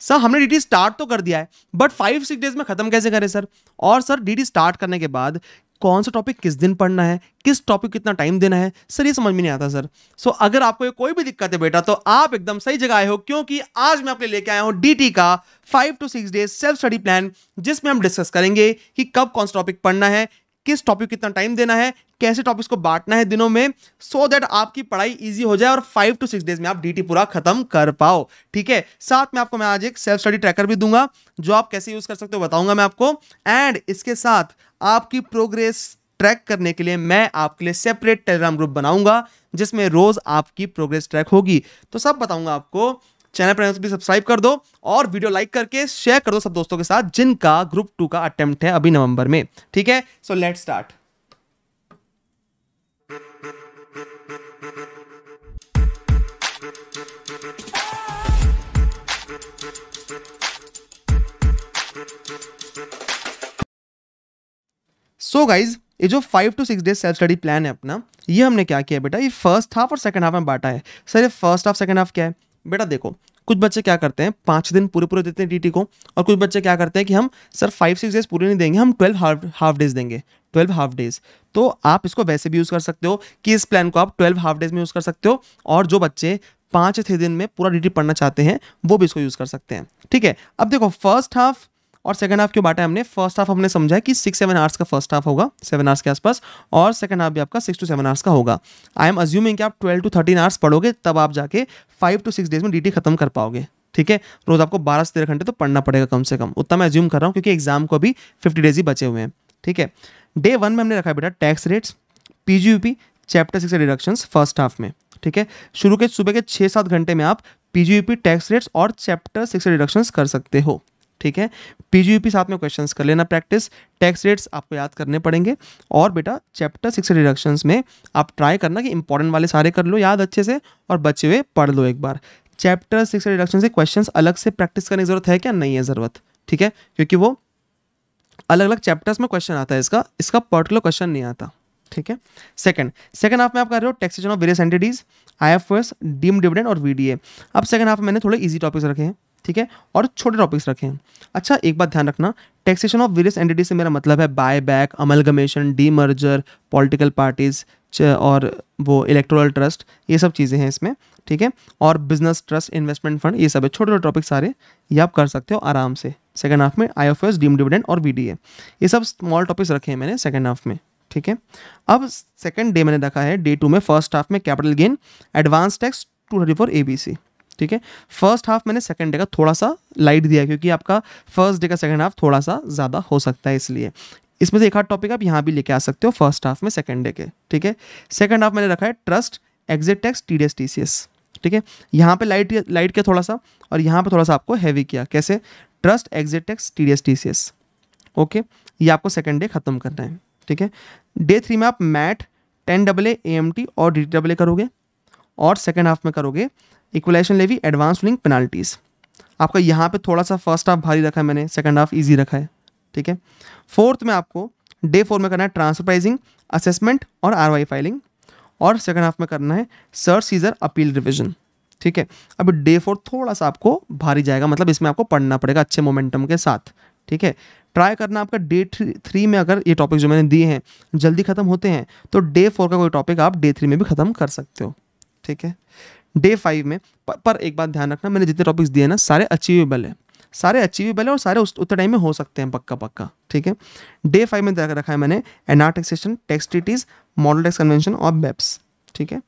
sir हमने DT start तो कर दिया है बट फाइव सिक्स डेज में खत्म कैसे करें सर और सर डीटी स्टार्ट करने के बाद कौन सा टॉपिक किस दिन पढ़ना है किस टॉपिक कितना टाइम देना है सर ये समझ में नहीं आता सर सो so, अगर आपको ये कोई भी दिक्कत है बेटा तो आप एकदम सही जगह आए हो क्योंकि आज मैं आपके लेके आया हूँ डीटी का five two six days self study plan जिसमें हम डिस्कस करेंगे कि कब कौन सा टॉपिक पढ़ना है किस टॉपिक कितना टाइम देना है कैसे टॉपिक्स को बांटना है दिनों में सो so दैट आपकी पढ़ाई ईजी हो जाए और फाइव टू सिक्स डेज में आप डी पूरा खत्म कर पाओ ठीक है साथ में आपको मैं आज एक सेल्फ स्टडी ट्रैकर भी दूंगा जो आप कैसे यूज कर सकते हो बताऊंगा मैं आपको एंड इसके साथ आपकी प्रोग्रेस ट्रैक करने के लिए मैं आपके लिए सेपरेट टेलीग्राम ग्रुप बनाऊंगा जिसमें रोज आपकी प्रोग्रेस ट्रैक होगी तो सब बताऊंगा आपको चैनल पर भी सब्सक्राइब तो कर दो और वीडियो लाइक करके शेयर कर दो सब दोस्तों के साथ जिनका ग्रुप टू का अटेम्प्ट है अभी नवंबर में ठीक है so let start so guys ये जो five two six days self study plan है अपना ये हमने क्या किया बेटा ये फर्स्ट हाफ और सेकंड हाफ में बांटा है सर ये फर्स्ट हाफ सेकंड हाफ क्या है बेटा देखो कुछ बच्चे क्या करते हैं पाँच दिन पूरे पूरे देते हैं डीटी को और कुछ बच्चे क्या करते हैं कि हम सर फाइव सिक्स डेज पूरे नहीं देंगे हम ट्वेल्व हाफ हाफ डेज देंगे ट्वेल्व हाफ डेज तो आप इसको वैसे भी यूज़ कर सकते हो कि इस प्लान को आप ट्वेल्व हाफ डेज में यूज़ कर सकते हो और जो बच्चे पाँच छः दिन में पूरा डीटी पढ़ना चाहते हैं वो भी इसको यूज़ कर सकते हैं ठीक है अब देखो फर्स्ट हाफ और सेकंड हाफ क्यों बांटा है हमने फर्स्ट हाफ हमने समझा है कि सिक्स सेवन आवर्स का फर्स्ट हाफ होगा सेवन आवर्स के आसपास और सेकंड हाफ भी आपका सिक्स टू सेवन आवर्स का होगा आई एम अज्यूमिंग कि आप ट्वेल्व टू थर्टीन आवर्स पढ़ोगे तब आप जाके फाइव टू सिक्स डेज में डी e खत्म कर पाओगे ठीक है रोज आपको बारह से तेरह घंटे तो पढ़ना पड़ेगा कम से कम उतना मैं एज्यूम कर रहा हूँ क्योंकि एग्जाम को अभी फिफ्टी डेज ही बचे हुए हैं ठीक है डे वन में हमने रखा है बेटा tax rates P chapter six deductions first half में ठीक है शुरू के सुबह के छः सात घंटे में आप पी टैक्स रेट्स और चैप्टर सिक्स डिडक्शंस कर सकते हो ठीक है पीजीयूपी साथ में क्वेश्चंस कर लेना प्रैक्टिस टैक्स रेट्स आपको याद करने पड़ेंगे और बेटा चैप्टर सिक्स डिडक्शंस में आप ट्राई करना कि इंपॉर्टेंट वाले सारे कर लो याद अच्छे से और बचे हुए पढ़ लो एक बार चैप्टर सिक्स डिडक्शन से क्वेश्चन अलग से प्रैक्टिस करने की जरूरत है क्या नहीं है ज़रूरत ठीक है क्योंकि वो अलग अलग चैप्टर्स में क्वेश्चन आता है इसका इसका पर्टिकुलर क्वेश्चन नहीं आता ठीक है सेकंड सेकंड हाफ में आप कर रहे हो taxation of various entities I F deem dividend और वीडीए अब सेकंड हाफ मैंने थोड़े इजी टॉपिक्स रखे हैं ठीक है और छोटे टॉपिक्स रखें अच्छा एक बात ध्यान रखना टैक्सेशन ऑफ वेरियस एंटिटी से मेरा मतलब है buy back amalgamation merger political parties और वो इलेक्ट्रोल ट्रस्ट ये सब चीज़ें हैं इसमें ठीक है और बिजनेस ट्रस्ट इन्वेस्टमेंट फंड ये सब है छोटे छोटे टॉपिक सारे ये आप कर सकते हो आराम से सेकेंड हाफ में I F S deem dividend और बी डी ए ये सब स्मॉल टॉपिक्स रखे हैं मैंने सेकेंड हाफ में ठीक है अब सेकेंड डे मैंने रखा है डे टू में फर्स्ट हाफ में capital gain advance tax two thirty four A B C ठीक है फर्स्ट हाफ मैंने सेकंड डे का थोड़ा सा लाइट दिया क्योंकि आपका फर्स्ट डे का सेकंड हाफ थोड़ा सा ज़्यादा हो सकता है इसलिए इसमें से एक हाथ टॉपिक आप यहाँ भी लेके आ सकते हो फर्स्ट हाफ में सेकंड डे के ठीक है सेकंड हाफ मैंने रखा है trust exit tax T D ठीक है यहाँ पे लाइट लाइट किया थोड़ा सा और यहाँ पर थोड़ा सा आपको हैवी किया कैसे trust exit tax T D okay ये आपको सेकेंड डे खत्म करना है ठीक है डे थ्री में आप MAT ten double A M T और डी डबल ए करोगे और सेकेंड हाफ में करोगे equalisation levy advance winning penalties आपका यहाँ पे थोड़ा सा फर्स्ट हाफ भारी रखा है मैंने सेकंड हाफ इजी रखा है ठीक है फोर्थ में आपको डे फोर में करना है ट्रांसफर प्राइजिंग असेसमेंट और आर फाइलिंग और सेकंड हाफ में करना है सर सीजर अपील रिविजन ठीक है अब डे फोर थोड़ा सा आपको भारी जाएगा मतलब इसमें आपको पढ़ना पड़ेगा अच्छे मोमेंटम के साथ ठीक है ट्राई करना आपका डे थ्री में अगर ये टॉपिक जो मैंने दिए हैं जल्दी ख़त्म होते हैं तो डे फोर का कोई टॉपिक आप डे थ्री में भी ख़त्म कर सकते हो ठीक है डे फाइव में पर, पर एक बात ध्यान रखना मैंने जितने टॉपिक्स दिए ना सारे अचीवेबल है सारे अचीवेबल है और सारे उस उतने टाइम में हो सकते हैं पक्का पक्का ठीक है डे फाइव में रखा है मैंने NR taxation tax model tax convention और बेप्स ठीक है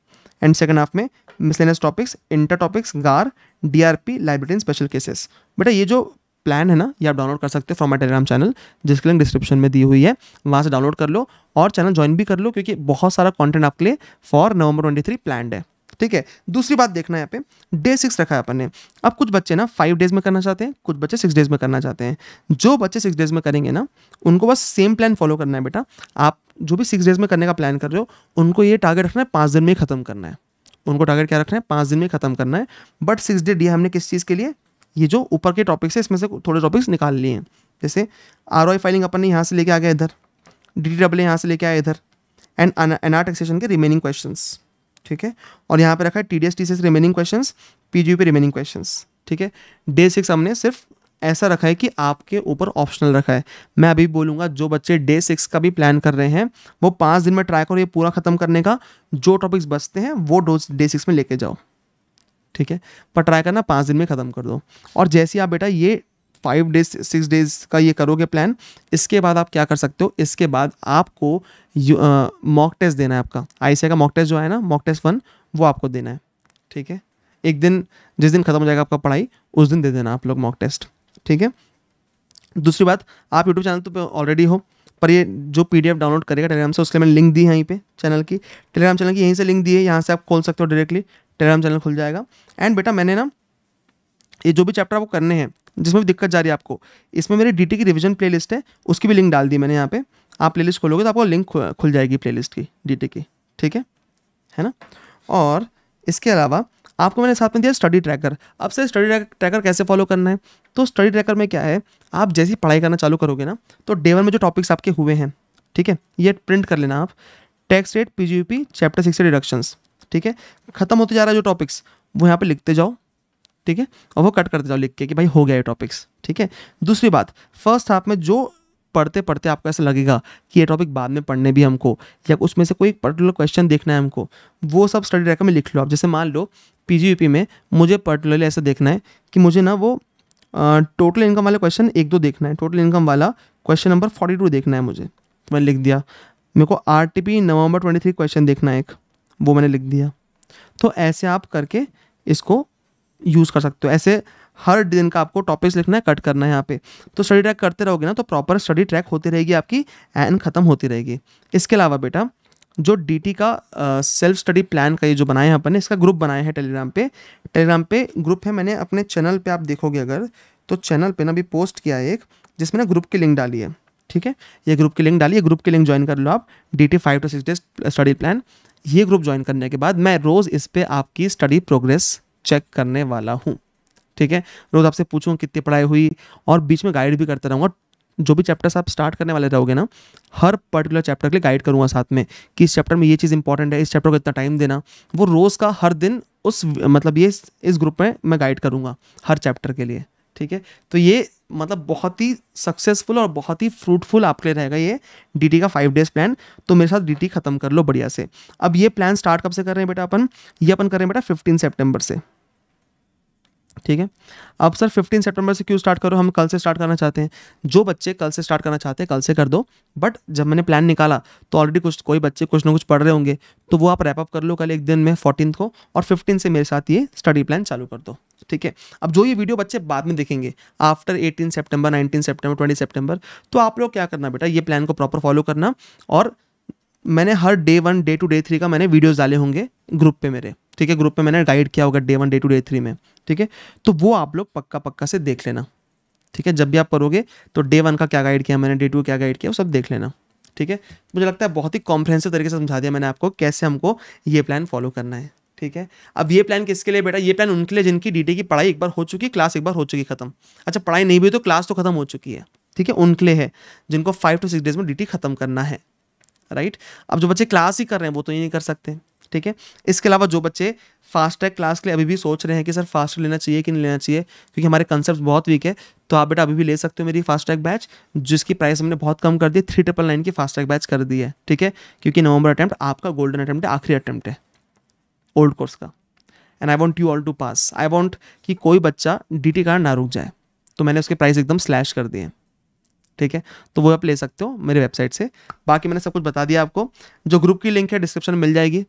एंड सेकेंड हाफ में miscellaneous topics inter topics GAAR DRP library in special cases बेटा ये जो प्लान है ना ये आप डाउनलोड कर सकते हो फ्रॉम टेलीग्राम चैनल जिसके लिंक डिस्क्रिप्शन में दी हुई है वहाँ से डाउनलोड कर लो और चैनल ज्वाइन भी कर लो क्योंकि बहुत सारा कॉन्टेंट आपके लिए for November twenty three plan है ठीक है दूसरी बात देखना है यहाँ पे डे सिक्स रखा है अपन ने अब कुछ बच्चे ना फाइव डेज में करना चाहते हैं कुछ बच्चे सिक्स डेज में करना चाहते हैं जो बच्चे सिक्स डेज में करेंगे ना उनको बस सेम प्लान फॉलो करना है बेटा आप जो भी सिक्स डेज में करने का प्लान कर रहे हो उनको ये टारगेट रखना है पाँच दिन में ख़त्म करना है उनको टारगेट क्या रखना है पाँच दिन में ख़त्म करना है बट सिक्स डे डी हमने किस चीज़ के लिए ये जो ऊपर के टॉपिक्स है इसमें से थोड़े टॉपिक्स निकाल लिए हैं जैसे आर फाइलिंग अपन ने यहाँ से लेके आ गया इधर डी टी डब्ल्यू यहाँ से लेके आए इधर एंड एनआर टैक्सेशन के रिमेनिंग क्वेश्चंस ठीक है और यहाँ पे रखा है T D S T C S remaining question P G पे रिमेनिंग क्वेश्चन ठीक है डे सिक्स हमने सिर्फ ऐसा रखा है कि आपके ऊपर ऑप्शनल रखा है मैं अभी बोलूँगा जो बच्चे डे सिक्स का भी प्लान कर रहे हैं वो पाँच दिन में ट्राई करो ये पूरा ख़त्म करने का जो टॉपिक्स बचते हैं वो डोज डे सिक्स में लेके जाओ ठीक है पर ट्राई करना पाँच दिन में ख़त्म कर दो और जैसे आप बेटा ये फाइव डेज सिक्स डेज का ये करोगे प्लान इसके बाद आप क्या कर सकते हो इसके बाद आपको मॉक टेस्ट देना है आपका आई का मॉक टेस्ट जो है ना मॉक टेस्ट वन वो आपको देना है ठीक है एक दिन जिस दिन खत्म हो जाएगा आपका पढ़ाई उस दिन दे देना आप लोग मॉक टेस्ट ठीक है दूसरी बात आप यूट्यूब चैनल तो ऑलरेडी हो पर ये जो पी डाउनलोड करेगा टेलीग्राम से उसके लिए मैंने लिंक दी है यहीं पे चैनल की टेलीग्राम चैनल की यहीं से लिंक दी है यहाँ से आप खोल सकते हो डायरेक्टली टेलीग्राम चैनल खुल जाएगा एंड बेटा मैंने ना ये जो भी चैप्टर आपको करने हैं जिसमें भी दिक्कत जा रही है आपको इसमें मेरी डी की रिविजन प्ले है उसकी भी लिंक डाल दी मैंने यहाँ पर आप लिस्ट खोलोगे तो आपको लिंक खुल जाएगी प्ले की डी की ठीक है है ना और इसके अलावा आपको मैंने साथ में दिया स्टडी ट्रैकर अब से स्टडी ट्रैकर कैसे फॉलो करना है तो स्टडी ट्रैकर में क्या है आप जैसी पढ़ाई करना चालू करोगे ना तो डे वन में जो टॉपिक्स आपके हुए हैं ठीक है ये प्रिंट कर लेना आप tax rate P chapter six deductions ठीक है खत्म होते जा रहा है जो टॉपिक्स वो यहाँ पर लिखते जाओ ठीक है और वो कट करते जाओ लिख के कि भाई हो गया ये टॉपिक्स ठीक है दूसरी बात फर्स्ट हाफ में जो पढ़ते पढ़ते आपको ऐसा लगेगा कि ये टॉपिक बाद में पढ़ने भी हमको या उसमें से कोई पर्टिकुलर क्वेश्चन देखना है हमको वो सब स्टडी रैक में लिख लो आप जैसे मान लो पी में मुझे पर्टिकुलरली ऐसा देखना है कि मुझे ना वो टोटल इनकम वाला क्वेश्चन एक दो देखना है टोटल इनकम वाला क्वेश्चन नंबर फोर्टी टू देखना है मुझे तो मैंने लिख दिया मेरे को R T P November twenty three question देखना है एक वो मैंने लिख दिया तो ऐसे आप करके इसको यूज़ कर सकते हो ऐसे हर दिन का आपको टॉपिक्स लिखना है कट करना है यहाँ पे तो स्टडी ट्रैक करते रहोगे ना तो प्रॉपर स्टडी ट्रैक होती रहेगी आपकी एंड ख़त्म होती रहेगी इसके अलावा बेटा जो डीटी का सेल्फ स्टडी प्लान का ये जो बनाया है अपन ने इसका ग्रुप बनाया है टेलीग्राम पे टेलीग्राम पे ग्रुप है मैंने अपने चैनल पे आप देखोगे अगर तो चैनल पे ना अभी पोस्ट किया है एक जिसमें ना ग्रुप की लिंक डाली है ठीक है ये ग्रुप की लिंक डाली है ग्रुप की लिंक ज्वाइन कर लो आप D T five two six days study plan ये ग्रुप ज्वाइन करने के बाद मैं रोज़ इस पर आपकी स्टडी प्रोग्रेस चेक करने वाला हूँ ठीक है रोज आपसे पूछूँ कितनी पढ़ाई हुई और बीच में गाइड भी करता रहूँगा जो भी चैप्टर्स आप स्टार्ट करने वाले रहोगे ना हर पर्टिकुलर चैप्टर के लिए गाइड करूँगा साथ में कि इस चैप्टर में ये चीज़ इंपॉर्टेंट है इस चैप्टर को इतना टाइम देना वो रोज़ का हर दिन उस मतलब ये इस ग्रुप में मैं गाइड करूँगा हर चैप्टर के लिए ठीक है तो ये मतलब बहुत ही सक्सेसफुल और बहुत ही फ्रूटफुल आपके लिए रहेगा ये डीटी का फाइव डेज प्लान तो मेरे साथ डीटी खत्म कर लो बढ़िया से अब ये प्लान स्टार्ट कब से कर रहे हैं बेटा अपन ये अपन कर रहे हैं बेटा फिफ्टीन सेप्टेम्बर से ठीक है अब सर 15 सितंबर से क्यों स्टार्ट करो हम कल से स्टार्ट करना चाहते हैं जो बच्चे कल से स्टार्ट करना चाहते हैं कल से कर दो बट जब मैंने प्लान निकाला तो ऑलरेडी कुछ कोई बच्चे कुछ ना कुछ पढ़ रहे होंगे तो वो आप रैपअप कर लो कल एक दिन में फोर्टीन को और फिफ्टीन से मेरे साथ ये स्टडी प्लान चालू कर दो ठीक है अब जो ये वीडियो बच्चे बाद में देखेंगे after eighteen September nineteen September twenty September तो आप लोग क्या करना बेटा ये प्लान को प्रॉपर फॉलो करना और मैंने हर day one day two day three का मैंने वीडियोज़ डाले होंगे ग्रुप पे मेरे ठीक है ग्रुप पे मैंने गाइड किया होगा day one day two day three में ठीक है तो वो आप लोग पक्का पक्का से देख लेना ठीक है जब भी आप करोगे तो डे वन का क्या गाइड किया मैंने डे टू क्या गाइड किया वो सब देख लेना ठीक है मुझे लगता है बहुत ही कॉम्प्रहेंसिव तरीके से समझा दिया मैंने आपको कैसे हमको ये प्लान फॉलो करना है ठीक है अब ये प्लान किसके लिए बेटा ये प्लान उनके लिए जिनकी डी e की पढ़ाई एक बार हो चुकी क्लास एक बार हो चुकी खत्म अच्छा पढ़ाई नहीं भी तो क्लास तो खत्म हो चुकी है ठीक है उनके लिए है जिनको फाइव टू सिक्स डेज में डी e खत्म करना है राइट अब जो बच्चे क्लास ही कर रहे हैं वो तो ये नहीं कर सकते ठीक है इसके अलावा जो बच्चे फास्ट ट्रैक क्लास के लिए अभी भी सोच रहे हैं कि सर फास्ट लेना चाहिए कि नहीं लेना चाहिए क्योंकि हमारे कंसेप्ट बहुत वीक है तो आप बेटा अभी भी ले सकते हो मेरी फास्ट ट्रैक बैच जिसकी प्राइस हमने बहुत कम कर दी थ्री ट्रिपल नाइन की फास्ट ट्रैक बैच कर दी है ठीक है क्योंकि नवंबर अटैम्प्ट आपका गोल्डन अटैम्प्ट है आखिरी अटैम्प्ट है ओल्ड कोर्स का and I want you all to pass I want कि कोई बच्चा डी टी ना रुक जाए तो मैंने उसके प्राइस एकदम स्लैश कर दिए ठीक है तो वो आप ले सकते हो मेरे वेबसाइट से बाकी मैंने सब कुछ बता दिया आपको जो ग्रुप की लिंक है डिस्क्रिप्शन में मिल जाएगी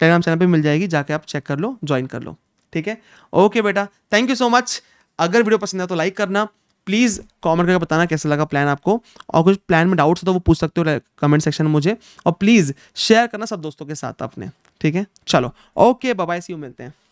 टेलीग्राम चैनल पर मिल जाएगी जाके आप चेक कर लो ज्वाइन कर लो ठीक है ओके बेटा थैंक यू सो मच अगर वीडियो पसंद आया तो लाइक करना प्लीज़ कमेंट करके बताना कैसा लगा प्लान आपको और कुछ प्लान में डाउट्स हो तो वो पूछ सकते हो कमेंट सेक्शन में मुझे और प्लीज़ शेयर करना सब दोस्तों के साथ अपने ठीक है चलो ओके बाय सी यू मिलते हैं